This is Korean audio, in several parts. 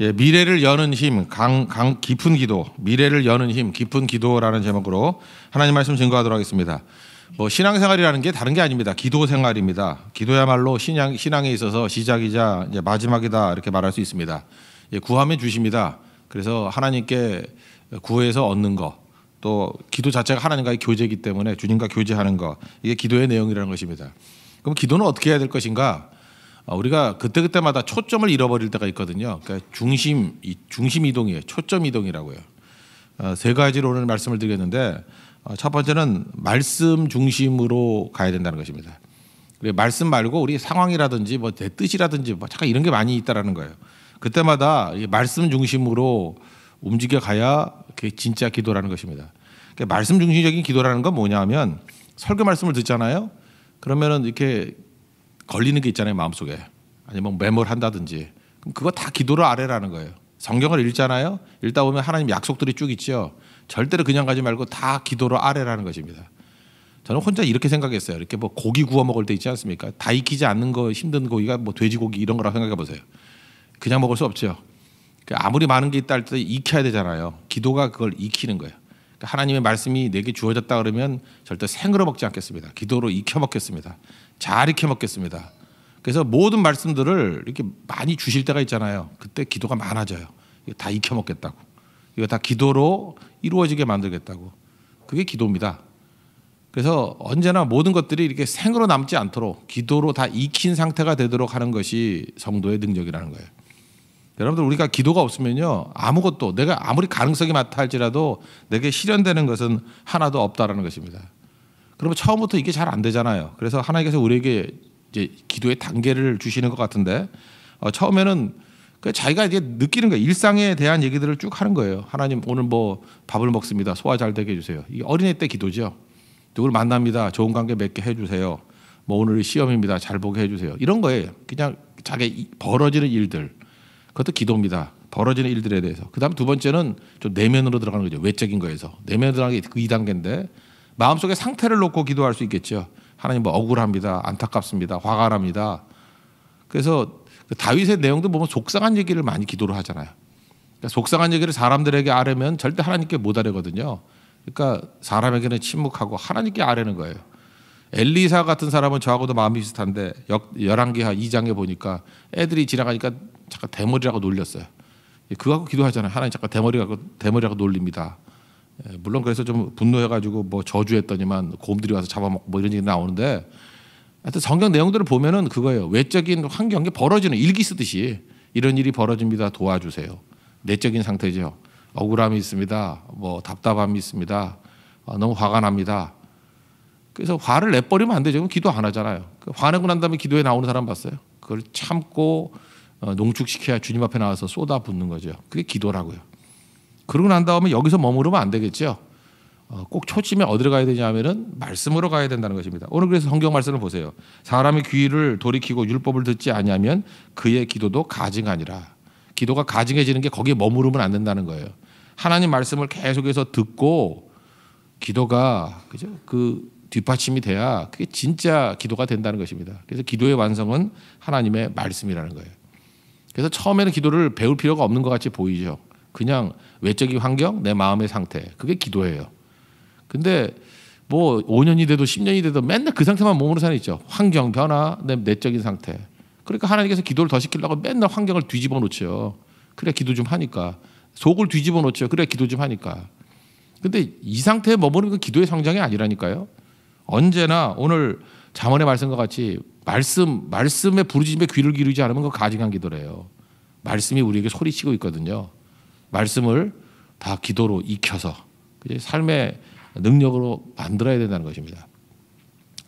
예, 미래를 여는 힘, 강, 강, 깊은 기도, 미래를 여는 힘, 깊은 기도라는 제목으로 하나님 말씀 증거하도록 하겠습니다. 뭐 신앙생활이라는 게 다른 게 아닙니다. 기도 생활입니다. 기도야말로 신앙, 신앙에 있어서 시작이자 이제 마지막이다 이렇게 말할 수 있습니다. 예, 구하면 주십니다. 그래서 하나님께 구해서 얻는 것, 또 기도 자체가 하나님과의 교제이기 때문에 주님과 교제하는 것, 이게 기도의 내용이라는 것입니다. 그럼 기도는 어떻게 해야 될 것인가? 어, 우리가 그때그때마다 초점을 잃어버릴 때가 있거든요. 그러니까 중심, 중심 이동이에요. 초점 이동이라고요. 어, 세 가지로 오늘 말씀을 드리겠는데 어, 첫 번째는 말씀 중심으로 가야 된다는 것입니다. 말씀 말고 우리 상황이라든지 뭐 내 뜻이라든지 뭐 잠깐 이런 게 많이 있다라는 거예요. 그때마다 말씀 중심으로 움직여 가야 그게 진짜 기도라는 것입니다. 그러니까 말씀 중심적인 기도라는 건 뭐냐면 하 설교 말씀을 듣잖아요. 그러면은 이렇게 걸리는 게 있잖아요 마음속에 아니면 매몰한다든지 뭐 그럼 그거 다 기도를 아래라는 거예요 성경을 읽잖아요 읽다 보면 하나님 약속들이 쭉 있죠 절대로 그냥 가지 말고 다기도를 아래라는 것입니다 저는 혼자 이렇게 생각했어요 이렇게 뭐 고기 구워 먹을 때 있지 않습니까 다 익히지 않는 거 힘든 고기가 뭐 돼지고기 이런 거라고 생각해 보세요 그냥 먹을 수 없죠 그러니까 아무리 많은 게 있다 할 때 익혀야 되잖아요 기도가 그걸 익히는 거예요 그러니까 하나님의 말씀이 내게 주어졌다 그러면 절대 생으로 먹지 않겠습니다. 기도로 익혀 먹겠습니다. 잘 익혀 먹겠습니다. 그래서 모든 말씀들을 이렇게 많이 주실 때가 있잖아요. 그때 기도가 많아져요. 이거 다 익혀 먹겠다고. 이거 다 기도로 이루어지게 만들겠다고. 그게 기도입니다. 그래서 언제나 모든 것들이 이렇게 생으로 남지 않도록 기도로 다 익힌 상태가 되도록 하는 것이 성도의 능력이라는 거예요. 여러분들 우리가 기도가 없으면요 아무것도 내가 아무리 가능성이 많다 할지라도 내게 실현되는 것은 하나도 없다라는 것입니다. 그러면 처음부터 이게 잘 안 되잖아요. 그래서 하나님께서 우리에게 이제 기도의 단계를 주시는 것 같은데 어, 처음에는 그 자기가 이제 느끼는 거 일상에 대한 얘기들을 쭉 하는 거예요. 하나님 오늘 뭐 밥을 먹습니다. 소화 잘 되게 해주세요. 이 어린애 때 기도죠. 누구 만납니다. 좋은 관계 맺게 해주세요. 뭐 오늘 시험입니다. 잘 보게 해주세요. 이런 거예요. 그냥 자기 벌어지는 일들. 그것도 기도입니다. 벌어지는 일들에 대해서. 그 다음 두 번째는 좀 내면으로 들어가는 거죠. 외적인 거에서. 내면으로 들어가는 게그 2단계인데 마음속에 상태를 놓고 기도할 수 있겠죠. 하나님 뭐 억울합니다. 안타깝습니다. 화가 납니다. 그래서 그 다윗의 내용도 보면 속상한 얘기를 많이 기도를 하잖아요. 그러니까 속상한 얘기를 사람들에게 아뢰면 절대 하나님께 못 아뢰거든요. 그러니까 사람에게는 침묵하고 하나님께 아뢰는 거예요. 엘리사 같은 사람은 저하고도 마음이 비슷한데 열왕기하 2장에 보니까 애들이 지나가니까 잠깐 대머리라고 놀렸어요. 예, 그거하고 기도하잖아요. 하나님 잠깐 대머리라고 대머리라고 놀립니다. 예, 물론 그래서 좀 분노해가지고 뭐 저주했더니만 곰들이 와서 잡아먹고 뭐 이런 얘기 나오는데 하여튼 성경 내용들을 보면은 그거예요. 외적인 환경이 벌어지는 일기 쓰듯이 이런 일이 벌어집니다. 도와주세요. 내적인 상태죠. 억울함이 있습니다. 뭐 답답함이 있습니다. 아, 너무 화가 납니다. 그래서 화를 내버리면 안 되죠. 기도 안 하잖아요. 그 화내고 난 다음에 기도에 나오는 사람 봤어요. 그걸 참고 어, 농축시켜야 주님 앞에 나와서 쏟아붓는 거죠. 그게 기도라고요. 그러고 난 다음에 여기서 머무르면 안 되겠죠. 어, 꼭초침에 어디로 가야 되냐면은 말씀으로 가야 된다는 것입니다. 오늘 그래서 성경 말씀을 보세요. 사람의 귀를 돌이키고 율법을 듣지 아니하면 그의 기도도 가증아니라 기도가 가증해지는 게 거기에 머무르면 안 된다는 거예요. 하나님 말씀을 계속해서 듣고 기도가 그죠? 그 뒷받침이 돼야 그게 진짜 기도가 된다는 것입니다. 그래서 기도의 완성은 하나님의 말씀이라는 거예요. 그래서 처음에는 기도를 배울 필요가 없는 것 같이 보이죠. 그냥 외적인 환경, 내 마음의 상태. 그게 기도예요. 근데 뭐 5년이 돼도 10년이 돼도 맨날 그 상태만 몸으로 사는 있죠. 환경 변화, 내 내적인 상태. 그러니까 하나님께서 기도를 더 시키려고 맨날 환경을 뒤집어 놓죠. 그래 기도 좀 하니까. 속을 뒤집어 놓죠. 그래 기도 좀 하니까. 근데 이 상태에 머무는건 기도의 성장이 아니라니까요. 언제나 오늘 자문의 말씀과 같이 말씀 말씀의 부르짖음에 귀를 기르지 않으면 그 가증한 기도래요. 말씀이 우리에게 소리치고 있거든요. 말씀을 다 기도로 익혀서 삶의 능력으로 만들어야 된다는 것입니다.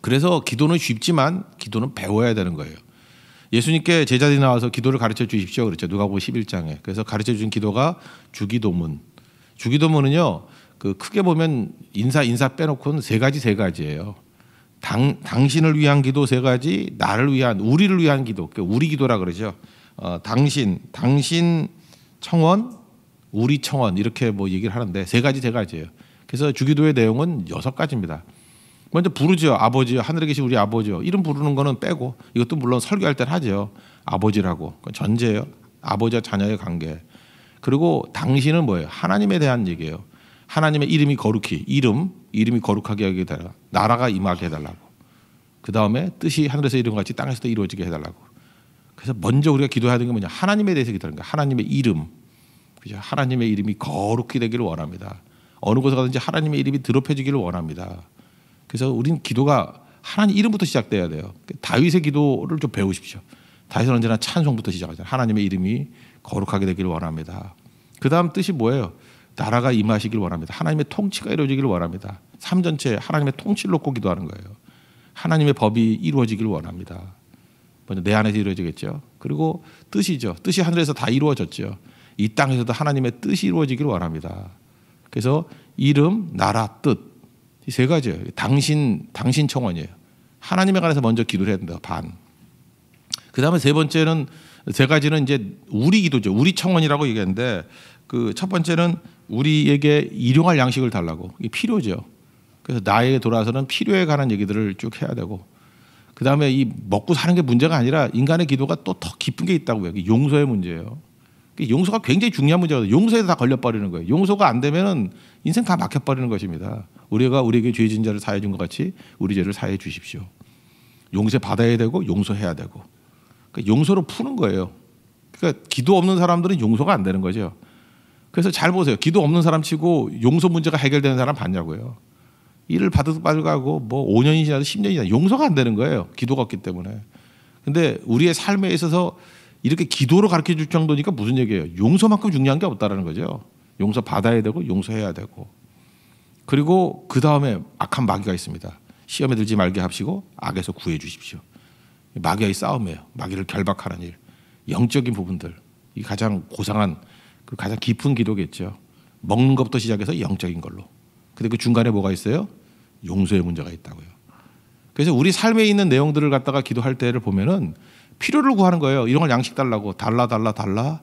그래서 기도는 쉽지만 기도는 배워야 되는 거예요. 예수님께 제자들이 나와서 기도를 가르쳐 주십시오 그랬죠. 누가복음 11장에. 그래서 가르쳐 주 기도가 주기도문. 주기도문은요. 그 크게 보면 인사 인사 빼놓고는 세 가지 세 가지예요. 당, 당신을 위한 기도 세 가지, 나를 위한, 우리를 위한 기도, 그 우리 기도라 그러죠. 어, 당신, 당신 청원, 우리 청원 이렇게 뭐 얘기를 하는데 세 가지 세 가지예요. 그래서 주기도의 내용은 여섯 가지입니다. 먼저 부르죠. 아버지요. 하늘에 계신 우리 아버지요. 이름 부르는 거는 빼고 이것도 물론 설교할 때 하죠. 아버지라고. 전제예요. 아버지와 자녀의 관계. 그리고 당신은 뭐예요? 하나님에 대한 얘기예요. 하나님의 이름이 거룩히 이름 이름이 거룩하게 여기게 달라. 나라가 임하게 해달라고. 그 다음에 뜻이 하늘에서 이룬 같이 땅에서도 이루어지게 해달라고. 그래서 먼저 우리가 기도해야 되는 게 뭐냐? 하나님에 대해서 기도하는 거야. 하나님의 이름. 그죠? 하나님의 이름이 거룩히 되기를 원합니다. 어느 곳에 가든지 하나님의 이름이 드럽혀지기를 원합니다. 그래서 우린 기도가 하나님 이름부터 시작돼야 돼요. 다윗의 기도를 좀 배우십시오. 다윗은 언제나 찬송부터 시작하잖아요. 하나님의 이름이 거룩하게 되기를 원합니다. 그 다음 뜻이 뭐예요? 나라가 임하시길 원합니다. 하나님의 통치가 이루어지길 원합니다. 삶 전체 에 하나님의 통치를 놓고 기도하는 거예요. 하나님의 법이 이루어지길 원합니다. 먼저 내 안에서 이루어지겠죠. 그리고 뜻이죠. 뜻이 하늘에서 다 이루어졌죠. 이 땅에서도 하나님의 뜻이 이루어지길 원합니다. 그래서 이름, 나라, 뜻 이 세 가지예요. 당신 당신 청원이에요. 하나님에 관해서 먼저 기도를 해야 된다. 반. 그다음에 세 번째는 세 가지는 이제 우리 기도죠. 우리 청원이라고 얘기했는데 그 첫 번째는 우리에게 일용할 양식을 달라고 이게 필요죠. 그래서 나에게 돌아서는 필요에 관한 얘기들을 쭉 해야 되고 그 다음에 이 먹고 사는 게 문제가 아니라 인간의 기도가 또 더 깊은 게 있다고 해요. 용서의 문제예요. 용서가 굉장히 중요한 문제거든요. 용서에서 다 걸려버리는 거예요. 용서가 안 되면은 인생 다 막혀버리는 것입니다. 우리가 우리에게 죄진 자를 사해 준 것 같이 우리 죄를 사해 주십시오. 용서 받아야 되고 용서해야 되고 그러니까 용서로 푸는 거예요. 그러니까 기도 없는 사람들은 용서가 안 되는 거죠. 그래서 잘 보세요. 기도 없는 사람 치고 용서 문제가 해결되는 사람 봤냐고요. 일을 받아서 빠져가고뭐 5년이 지나도 10년이 지나 용서가 안 되는 거예요. 기도가 없기 때문에. 근데 우리의 삶에 있어서 이렇게 기도로 가르쳐 줄 정도니까 무슨 얘기예요? 용서만큼 중요한 게 없다라는 거죠. 용서 받아야 되고 용서해야 되고. 그리고 그 다음에 악한 마귀가 있습니다. 시험에 들지 말게 합시고 악에서 구해 주십시오. 마귀와의 싸움이에요. 마귀를 결박하는 일. 영적인 부분들. 이 가장 고상한 그 가장 깊은 기도겠죠. 먹는 것부터 시작해서 영적인 걸로. 근데 그 중간에 뭐가 있어요? 용서의 문제가 있다고요. 그래서 우리 삶에 있는 내용들을 갖다가 기도할 때를 보면은 필요를 구하는 거예요. 이런 걸 양식 달라고 달라 달라 달라.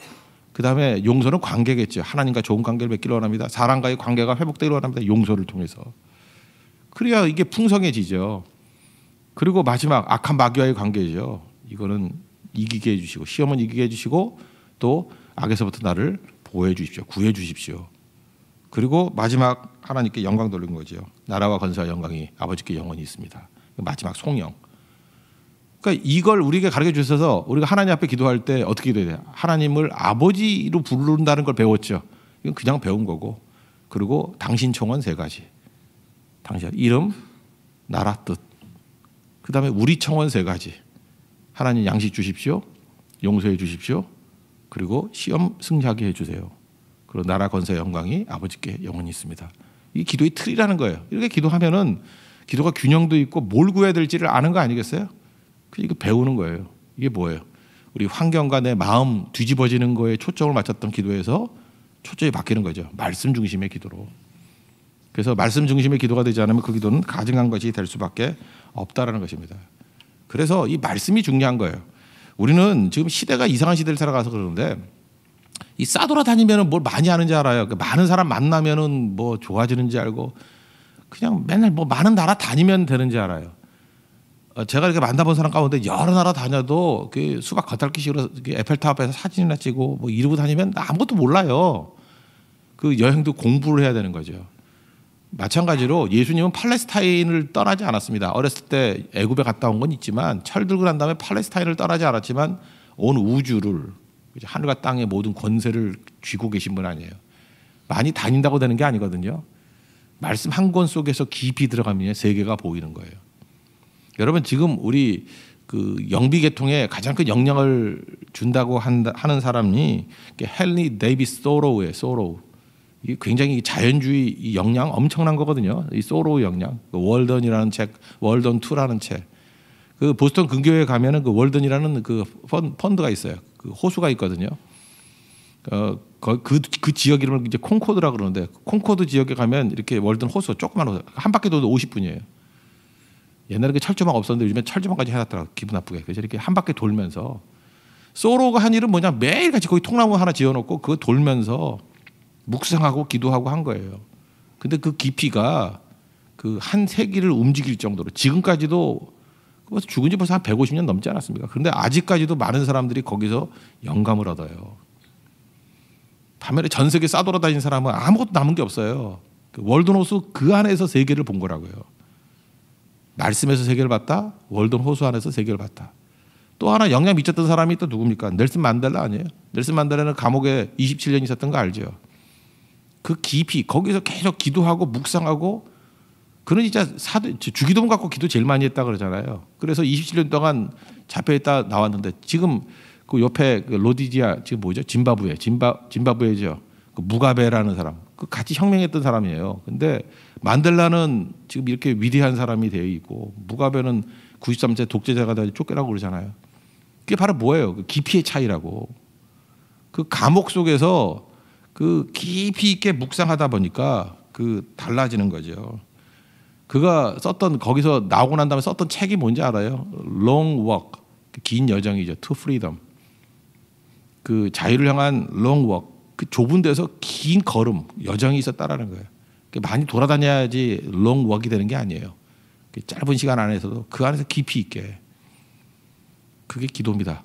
그 다음에 용서는 관계겠죠. 하나님과 좋은 관계를 맺기를 원합니다. 사람과의 관계가 회복되기를 원합니다. 용서를 통해서. 그래야 이게 풍성해지죠. 그리고 마지막 악한 마귀와의 관계죠. 이거는 이기게 해주시고 시험은 이기게 해주시고 또 악에서부터 나를 보호해 주십시오. 구해 주십시오. 그리고 마지막 하나님께 영광 돌린 거지 나라와 건사 영광이 아버지께 영원히 있습니다. 마지막 송영. 그러니까 이걸 우리에게 가르쳐 주셔서 우리가 하나님 앞에 기도할 때 어떻게 기도해야 돼요? 하나님을 아버지로 부른다는 걸 배웠죠. 이건 그냥 배운 거고. 그리고 당신 청원 세 가지. 당신 이름, 나라 뜻. 그다음에 우리 청원 세 가지. 하나님 양식 주십시오. 용서해 주십시오. 그리고 시험 승리하게 해주세요. 그리고 나라 건설 영광이 아버지께 영원히 있습니다. 이 기도의 틀이라는 거예요. 이렇게 기도하면은 기도가 균형도 있고 뭘 구해야 될지를 아는 거 아니겠어요? 그 이거 배우는 거예요. 이게 뭐예요? 우리 환경과 내 마음 뒤집어지는 거에 초점을 맞췄던 기도에서 초점이 바뀌는 거죠. 말씀 중심의 기도로. 그래서 말씀 중심의 기도가 되지 않으면 그 기도는 가증한 것이 될 수밖에 없다라는 것입니다. 그래서 이 말씀이 중요한 거예요. 우리는 지금 시대가 이상한 시대를 살아가서 그러는데 이 싸돌아 다니면은 뭘 많이 하는지 알아요. 그 많은 사람 만나면은 뭐 좋아지는지 알고 그냥 맨날 뭐 많은 나라 다니면 되는지 알아요. 어, 제가 이렇게 만나본 사람 가운데 여러 나라 다녀도 그 수박 겉핥기식으로 에펠탑에서 사진이나 찍고 뭐 이러고 다니면 아무것도 몰라요. 그 여행도 공부를 해야 되는 거죠. 마찬가지로 예수님은 팔레스타인을 떠나지 않았습니다. 어렸을 때 애굽에 갔다 온 건 있지만 철들고 난 다음에 팔레스타인을 떠나지 않았지만 온 우주를 하늘과 땅의 모든 권세를 쥐고 계신 분 아니에요. 많이 다닌다고 되는 게 아니거든요. 말씀 한 권 속에서 깊이 들어가면 세계가 보이는 거예요. 여러분 지금 우리 그 영비 계통에 가장 큰 영향을 준다고 한다, 하는 사람이 헨리 데이비스 소로우의 소로우. 이 굉장히 자연주의 영향 엄청난 거거든요. 이 소로 영향. 그 월던이라는 책, 월던 2라는 책. 그 보스턴 근교에 가면은 그 월던이라는 그 펀드가 있어요. 그 호수가 있거든요. 어, 그, 그, 그 지역 이름을 이제 콩코드라 그러는데 콩코드 지역에 가면 이렇게 월든 호수 조그만 호수 한 바퀴 도도 50분이에요. 옛날에 그 철조망 없었는데 요즘에 철조망까지 해놨더라고 기분 나쁘게 그래서 이렇게 한 바퀴 돌면서 소로가 한 일은 뭐냐 매일같이 거기 통나무 하나 지어놓고 그거 돌면서 묵상하고 기도하고 한 거예요. 근데 그 깊이가 그 한 세기를 움직일 정도로 지금까지도 죽은 지 벌써 한 150년 넘지 않았습니까? 그런데 아직까지도 많은 사람들이 거기서 영감을 얻어요. 밤에 전 세계 싸돌아다닌 사람은 아무것도 남은 게 없어요. 그 월드노스그 안에서 세계를 본 거라고요. 말씀에서 세계를 봤다. 월드호수 안에서 세계를 봤다. 또 하나 영향 미쳤던 사람이 또 누굽니까? 넬슨 만델라 아니에요? 넬슨 만델라는 감옥에 27년 있었던 거 알죠? 그 깊이 거기서 계속 기도하고 묵상하고 그는 진짜 사도 주기도문 갖고 기도 제일 많이 했다 그러잖아요. 그래서 27년 동안 잡혀 있다 나왔는데 지금 그 옆에 그 로디지아 지금 뭐죠? 짐바브웨 짐바 짐바브웨죠. 그 무가베라는 사람 그 같이 혁명했던 사람이에요. 근데 만델라는 지금 이렇게 위대한 사람이 되어 있고 무가베는 93세 독재자가 다 쫓겨나고 그러잖아요. 그게 바로 뭐예요? 그 깊이의 차이라고. 그 감옥 속에서 그 깊이 있게 묵상하다 보니까 그 달라지는 거죠. 그가 썼던 거기서 나오고 난 다음에 썼던 책이 뭔지 알아요? Long Walk, 긴 여정이죠. To Freedom. 그 자유를 향한 Long Walk, 그 좁은 데서 긴 걸음, 여정이 있었다라는 거예요. 많이 돌아다녀야지 Long Walk이 되는 게 아니에요. 그 짧은 시간 안에서도 그 안에서 깊이 있게. 그게 기도입니다.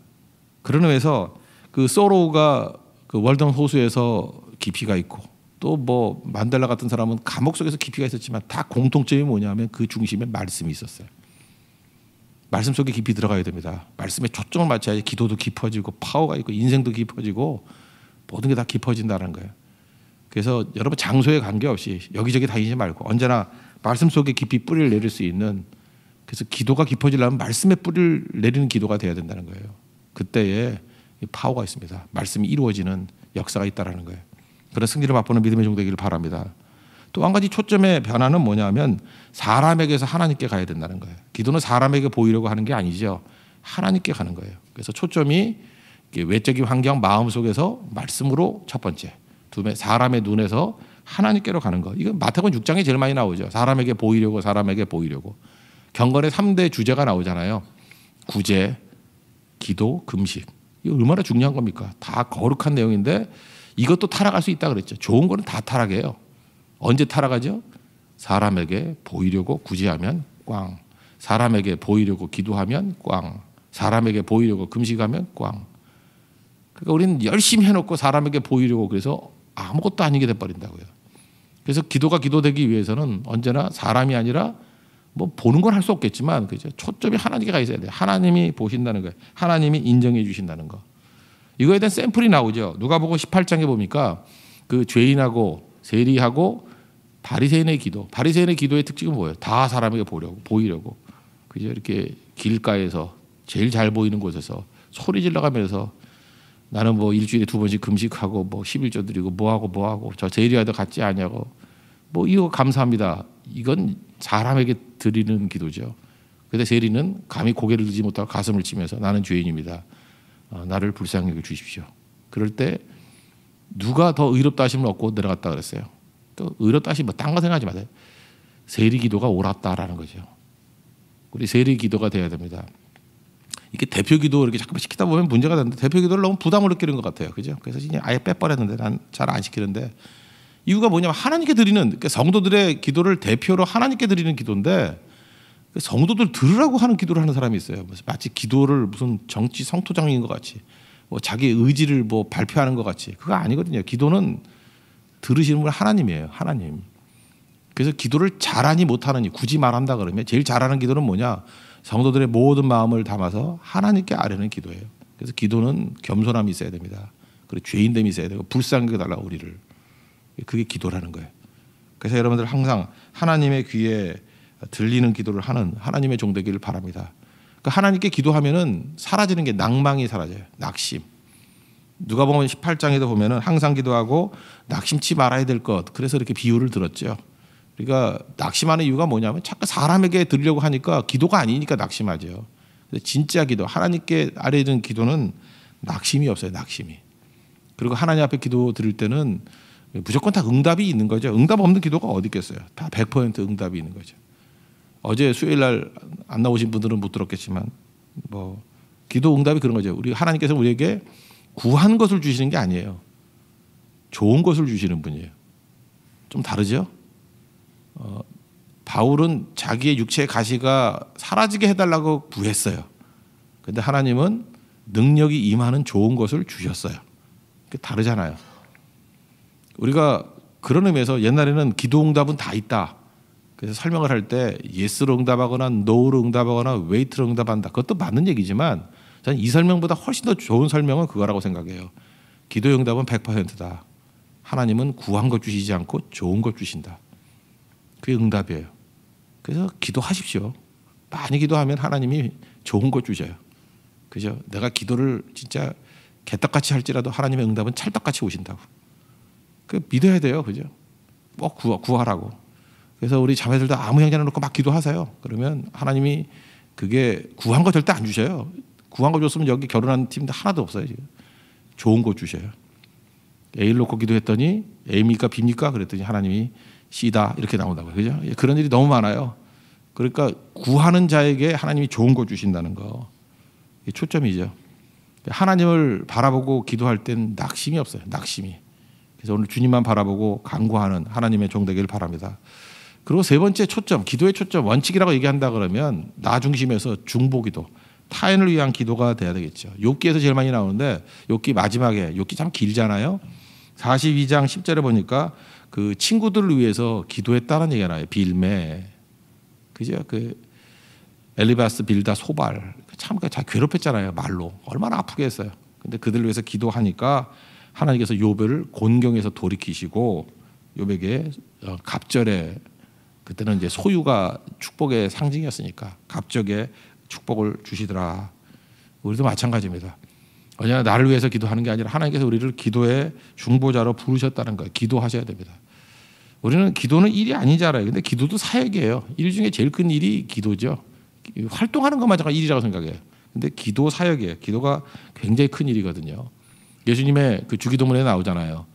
그런 의미에서 그 소로우가 그 월등 호수에서 깊이가 있고 또 뭐 만델라 같은 사람은 감옥 속에서 깊이가 있었지만 다 공통점이 뭐냐면 그 중심에 말씀이 있었어요. 말씀 속에 깊이 들어가야 됩니다. 말씀에 초점을 맞춰야지 기도도 깊어지고 파워가 있고 인생도 깊어지고 모든 게 다 깊어진다는 거예요. 그래서 여러분 장소에 관계없이 여기저기 다니지 말고 언제나 말씀 속에 깊이 뿌리를 내릴 수 있는 그래서 기도가 깊어지려면 말씀에 뿌리를 내리는 기도가 돼야 된다는 거예요. 그때에 파워가 있습니다. 말씀이 이루어지는 역사가 있다라는 거예요. 그런 승리를 맛보는 믿음의 종되기를 바랍니다. 또 한 가지 초점의 변화는 뭐냐면 사람에게서 하나님께 가야 된다는 거예요. 기도는 사람에게 보이려고 하는 게 아니죠. 하나님께 가는 거예요. 그래서 초점이 외적인 환경, 마음 속에서 말씀으로 첫 번째, 두번 사람의 눈에서 하나님께로 가는 거. 이건 마태복음 6장에 제일 많이 나오죠. 사람에게 보이려고 사람에게 보이려고. 경건의 3대 주제가 나오잖아요. 구제, 기도, 금식. 이게 얼마나 중요한 겁니까? 다 거룩한 내용인데 이것도 타락할 수 있다 그랬죠. 좋은 거는 다 타락해요. 언제 타락하죠? 사람에게 보이려고 구제하면 꽝. 사람에게 보이려고 기도하면 꽝. 사람에게 보이려고 금식하면 꽝. 그러니까 우리는 열심히 해놓고 사람에게 보이려고 그래서 아무것도 아니게 돼버린다고요. 그래서 기도가 기도되기 위해서는 언제나 사람이 아니라 뭐 보는 건 할 수 없겠지만 그죠 초점이 하나님께 가 있어야 돼요 하나님이 보신다는 거예요 하나님이 인정해 주신다는 거 이거에 대한 샘플이 나오죠 누가보고 18장에 보니까 그 죄인하고 세리하고 바리새인의 기도 바리새인의 기도의 특징은 뭐예요 다 사람에게 보려고 보이려고 그죠 이렇게 길가에서 제일 잘 보이는 곳에서 소리 질러가면서 나는 뭐 일주일에 두 번씩 금식하고 뭐 11조 드리고 뭐하고 뭐하고 저 제일이라도 같지 않냐고뭐 이거 감사합니다. 이건 사람에게 드리는 기도죠. 그런데 세리는 감히 고개를 들지 못하고 가슴을 치면서 나는 죄인입니다. 어, 나를 불쌍히 여겨 주십시오. 그럴 때 누가 더 의롭다 하심을 얻고 내려갔다 그랬어요. 또 의롭다 하심 뭐딴거 생각하지 마세요. 세리 기도가 옳았다라는 거죠. 우리 세리 기도가 돼야 됩니다. 이게 대표 기도 이렇게 자꾸 시키다 보면 문제가 되는데 대표 기도를 너무 부담을 느끼는 것 같아요. 그죠? 그래서 이제 아예 빼버렸는데 난 잘 안 시키는데 이유가 뭐냐면 하나님께 드리는 그러니까 성도들의 기도를 대표로 하나님께 드리는 기도인데 그 성도들 들으라고 하는 기도를 하는 사람이 있어요. 마치 기도를 무슨 정치 성토장인 것 같이 뭐 자기 의지를 뭐 발표하는 것 같이 그거 아니거든요. 기도는 들으시는 분 하나님이에요. 하나님. 그래서 기도를 잘하니 못하느니 굳이 말한다 그러면 제일 잘하는 기도는 뭐냐? 성도들의 모든 마음을 담아서 하나님께 아뢰는 기도예요. 그래서 기도는 겸손함이 있어야 됩니다. 그리고 죄인됨이 있어야 되고 불쌍히 달라 우리를. 그게 기도라는 거예요. 그래서 여러분들 항상 하나님의 귀에 들리는 기도를 하는 하나님의 종되기를 바랍니다. 그러니까 하나님께 기도하면은 사라지는 게 낭망이 사라져요. 낙심. 누가 보면 18장에도 보면은 항상 기도하고 낙심치 말아야 될 것. 그래서 이렇게 비유를 들었죠. 그러니까 낙심하는 이유가 뭐냐면 자꾸 사람에게 들려고 하니까 기도가 아니니까 낙심하죠. 진짜 기도, 하나님께 아뢰는 기도는 낙심이 없어요. 낙심이. 그리고 하나님 앞에 기도 드릴 때는 무조건 다 응답이 있는 거죠. 응답 없는 기도가 어디 있겠어요? 다 100% 응답이 있는 거죠. 어제 수요일 날 안 나오신 분들은 못 들었겠지만 뭐 기도 응답이 그런 거죠. 우리 하나님께서 우리에게 구한 것을 주시는 게 아니에요. 좋은 것을 주시는 분이에요. 좀 다르죠? 어, 바울은 자기의 육체의 가시가 사라지게 해달라고 구했어요. 근데 하나님은 능력이 임하는 좋은 것을 주셨어요. 그 다르잖아요. 우리가 그런 의미에서 옛날에는 기도 응답은 다 있다. 그래서 설명을 할 때 예스로 응답하거나 노우로 응답하거나 웨이트로 응답한다. 그것도 맞는 얘기지만 저는 이 설명보다 훨씬 더 좋은 설명은 그거라고 생각해요. 기도 응답은 100%다. 하나님은 구한 것 주시지 않고 좋은 것 주신다. 그게 응답이에요. 그래서 기도하십시오. 많이 기도하면 하나님이 좋은 것 주셔요. 그죠? 내가 기도를 진짜 개떡같이 할지라도 하나님의 응답은 찰떡같이 오신다고. 그 믿어야 돼요. 그죠? 꼭 구하, 구하라고. 그래서 우리 자매들도 아무 형제나 놓고 막 기도하세요. 그러면 하나님이 그게 구한 거 절대 안 주셔요. 구한 거 줬으면 여기 결혼한 팀도 하나도 없어요. 지금. 좋은 거 주셔요. A를 놓고 기도했더니 A입니까 B입니까 그랬더니 하나님이 C다 이렇게 나온다고 그죠? 예, 그런 일이 너무 많아요. 그러니까 구하는 자에게 하나님이 좋은 거 주신다는 거 초점이죠. 하나님을 바라보고 기도할 땐 낙심이 없어요. 낙심이. 그래서 오늘 주님만 바라보고 간구하는 하나님의 종 되기를 바랍니다. 그리고 세 번째 초점, 기도의 초점, 원칙이라고 얘기한다 그러면 나 중심에서 중보기도, 타인을 위한 기도가 돼야 되겠죠. 욥기에서 제일 많이 나오는데 욥기 마지막에 욥기 참 길잖아요. 42장 10절에 보니까 그 친구들을 위해서 기도했다는 얘기가 나요. 빌매. 그죠? 그 엘리바스 빌다 소발. 참, 다 괴롭혔잖아요. 말로. 얼마나 아프게 어요 근데 그들을 위해서 기도하니까 하나님께서 요배를 곤경에서 돌이키시고 요배에게 어, 갑절에 그때는 이제 소유가 축복의 상징이었으니까 갑절에 축복을 주시더라. 우리도 마찬가지입니다. 왜냐 나를 위해서 기도하는 게 아니라 하나님께서 우리를 기도의 중보자로 부르셨다는 거예요. 기도하셔야 됩니다. 우리는 기도는 일이 아니잖아요. 근데 기도도 사역이에요. 일 중에 제일 큰 일이 기도죠. 활동하는 것마저가 일이라고 생각해요. 근데 기도 사역이에요. 기도가 굉장히 큰 일이거든요. 예수님의 그 주기도문에 나오잖아요.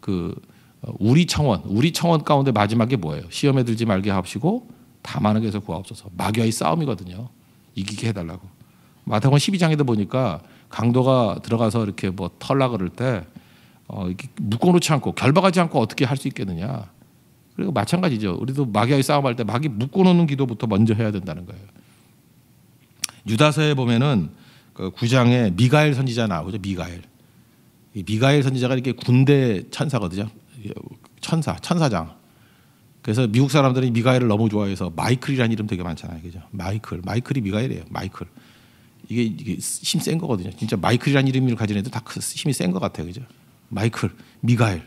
그 어, 우리 청원, 우리 청원 가운데 마지막에 뭐예요? 시험에 들지 말게 하옵시고 다만하게서 구하옵소서. 마귀와의 싸움이거든요. 이기게 해달라고. 마태복음 12장에도 보니까 강도가 들어가서 이렇게 뭐 털라 그럴 때 어, 묶어놓지 않고 결박하지 않고 어떻게 할 수 있겠느냐. 그리고 마찬가지죠. 우리도 마귀와의 싸움할 때 마귀 묶어놓는 기도부터 먼저 해야 된다는 거예요. 유다서에 보면은 그 9장에 미가엘 선지자 나오죠. 미가엘. 미가엘 선지자가 이렇게 군대 천사거든요. 천사, 천사장. 그래서 미국 사람들이 미가엘을 너무 좋아해서 마이클이라는 이름 되게 많잖아요. 그죠? 마이클. 마이클이 미가엘이에요. 마이클. 이게, 이게 힘 센 거거든요. 진짜 마이클이라는 이름을 가진 애들 다 힘이 센것 같아요. 그죠? 마이클, 미가엘.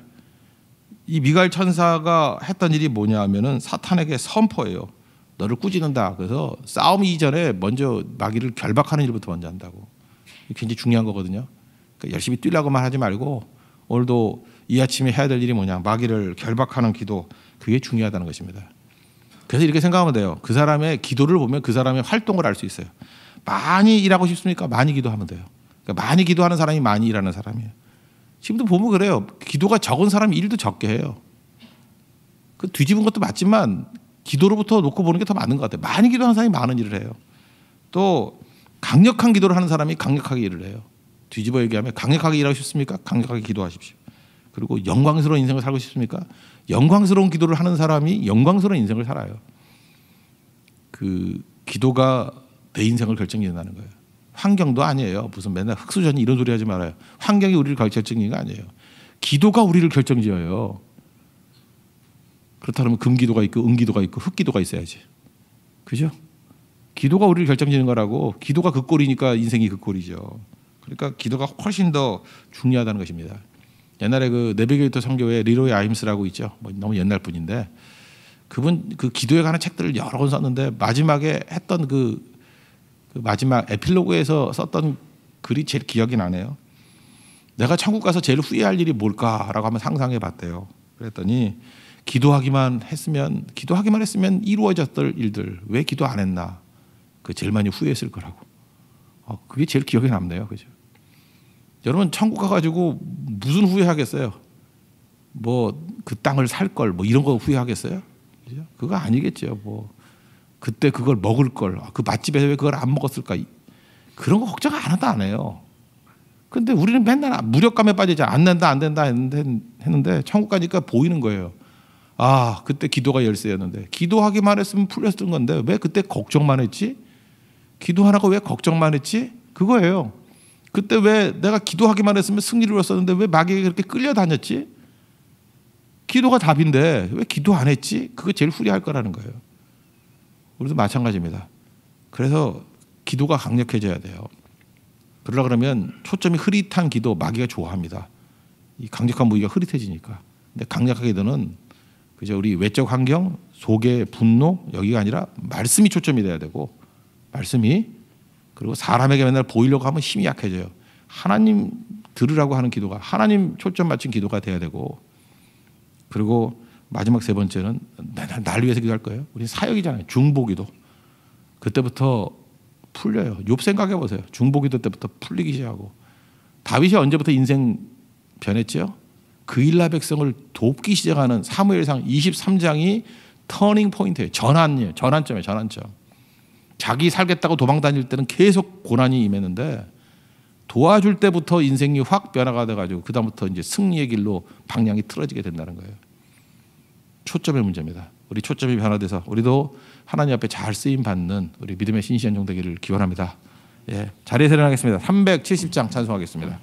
이 미가엘 천사가 했던 일이 뭐냐 하면은 사탄에게 선포예요. 너를 꾸짖는다. 그래서 싸움 이전에 먼저 마귀를 결박하는 일부터 먼저 한다고. 굉장히 중요한 거거든요. 그러니까 열심히 뛰려고만 하지 말고 오늘도 이 아침에 해야 될 일이 뭐냐 마귀를 결박하는 기도 그게 중요하다는 것입니다. 그래서 이렇게 생각하면 돼요. 그 사람의 기도를 보면 그 사람의 활동을 알 수 있어요. 많이 일하고 싶습니까? 많이 기도하면 돼요. 그러니까 많이 기도하는 사람이 많이 일하는 사람이에요. 지금도 보면 그래요. 기도가 적은 사람이 일도 적게 해요. 그 뒤집은 것도 맞지만 기도로부터 놓고 보는 게 더 맞는 것 같아요. 많이 기도하는 사람이 많은 일을 해요. 또 강력한 기도를 하는 사람이 강력하게 일을 해요. 뒤집어 얘기하면 강력하게 일하고 싶습니까? 강력하게 기도하십시오. 그리고 영광스러운 인생을 살고 싶습니까? 영광스러운 기도를 하는 사람이 영광스러운 인생을 살아요. 그 기도가 내 인생을 결정짓는다는 거예요. 환경도 아니에요. 무슨 맨날 흑수전이 이런 소리 하지 말아요. 환경이 우리를 결정짓는 거 아니에요. 기도가 우리를 결정지어요. 그렇다면 금기도가 있고 은기도가 있고 흑기도가 있어야지. 그죠? 기도가 우리를 결정짓는 거라고 기도가 그 꼴이니까 인생이 그 꼴이죠. 그러니까 기도가 훨씬 더 중요하다는 것입니다. 옛날에 그 내비게이터 선교회 리로이 아임스라고 있죠. 뭐 너무 옛날 분인데 그분 그 기도에 관한 책들을 여러 권 썼는데 마지막에 했던 그, 그 마지막 에필로그에서 썼던 글이 제일 기억이 나네요. 내가 천국 가서 제일 후회할 일이 뭘까라고 한번 상상해 봤대요. 그랬더니 기도하기만 했으면 기도하기만 했으면 이루어졌던 일들 왜 기도 안 했나 그 제일 많이 후회했을 거라고. 어, 그게 제일 기억에 남네요, 그죠? 여러분 천국 가가지고 무슨 후회하겠어요? 뭐 그 땅을 살 걸 뭐 이런 거 후회하겠어요? 그거 아니겠죠. 뭐 그때 그걸 먹을 걸그 아, 맛집에서 왜 그걸 안 먹었을까? 그런 거 걱정 하나안 해요. 근데 우리는 맨날 아, 무력감에 빠지지 안 된다 안 된다 했는데, 했는데 천국 가니까 보이는 거예요. 아 그때 기도가 열쇠였는데 기도하기만 했으면 풀렸던 건데 왜 그때 걱정만 했지? 기도하라고 왜 걱정만 했지? 그거예요. 그때 왜 내가 기도하기만 했으면 승리를 얻었는데 왜 마귀에게 그렇게 끌려다녔지? 기도가 답인데 왜 기도 안 했지? 그거 제일 후리할 거라는 거예요. 우리도 마찬가지입니다. 그래서 기도가 강력해져야 돼요. 그러려 그러면 초점이 흐릿한 기도 마귀가 좋아합니다. 이 강력한 무기가 흐릿해지니까. 근데 강력하게 되는 그저 우리 외적 환경, 속의 분노 여기가 아니라 말씀이 초점이 돼야 되고 말씀이 그리고 사람에게 맨날 보이려고 하면 힘이 약해져요. 하나님 들으라고 하는 기도가 하나님 초점 맞춘 기도가 돼야 되고 그리고 마지막 세 번째는 날, 위해서 기도할 거예요. 우리 사역이잖아요. 중보기도. 그때부터 풀려요. 욥 생각해 보세요. 중보기도 때부터 풀리기 시작하고 다윗이 언제부터 인생 변했죠? 그일라 백성을 돕기 시작하는 사무엘상 23장이 터닝 포인트예요. 전환이에요. 전환점이에요. 전환점. 자기 살겠다고 도망 다닐 때는 계속 고난이 임했는데 도와줄 때부터 인생이 확 변화가 돼가지고 그다음부터 이제 승리의 길로 방향이 틀어지게 된다는 거예요. 초점의 문제입니다. 우리 초점이 변화돼서 우리도 하나님 앞에 잘 쓰임 받는 우리 믿음의 신실한 종 되기를 기원합니다. 예, 자리에서 일어겠습니다 370장 찬송하겠습니다.